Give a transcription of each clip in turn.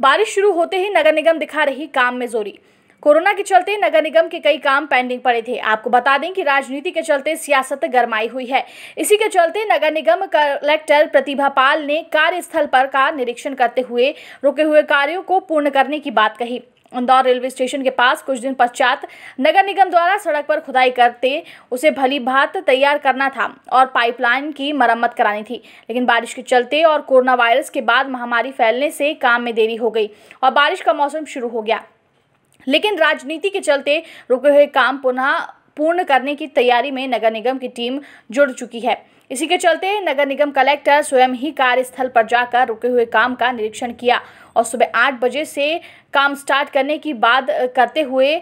बारिश शुरू होते ही नगर निगम दिखा रही काम में जोरी कोरोना के चलते नगर निगम के कई काम पेंडिंग पड़े थे आपको बता दें कि राजनीति के चलते सियासत गरमाई हुई है इसी के चलते नगर निगम कलेक्टर प्रतिभा पाल ने कार्यस्थल पर का निरीक्षण करते हुए रुके हुए कार्यों को पूर्ण करने की बात कही इंदौर रेलवे स्टेशन के पास कुछ दिन पश्चात नगर निगम द्वारा सड़क पर खुदाई करते उसे भली भात तैयार करना था और पाइपलाइन की मरम्मत करानी थी लेकिन बारिश के चलते और कोरोना वायरस के बाद महामारी फैलने से काम में देरी हो गई और बारिश का मौसम शुरू हो गया लेकिन राजनीति के चलते रुके हुए काम पुनः पूर्ण करने की तैयारी में नगर निगम की टीम जुड़ चुकी है इसी के चलते नगर निगम कलेक्टर स्वयं ही कार्यस्थल पर जाकर रुके हुए काम का निरीक्षण किया और सुबह आठ बजे से काम स्टार्ट करने की बात करते हुए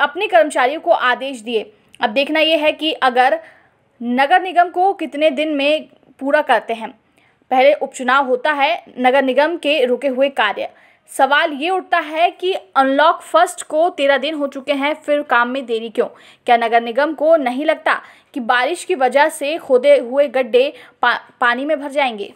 अपने कर्मचारियों को आदेश दिए अब देखना यह है कि अगर नगर निगम को कितने दिन में पूरा करते हैं पहले उपचुनाव होता है नगर निगम के रुके हुए कार्य सवाल ये उठता है कि अनलॉक फर्स्ट को तेरह दिन हो चुके हैं फिर काम में देरी क्यों क्या नगर निगम को नहीं लगता कि बारिश की वजह से खोदे हुए गड्ढे पा, पानी में भर जाएंगे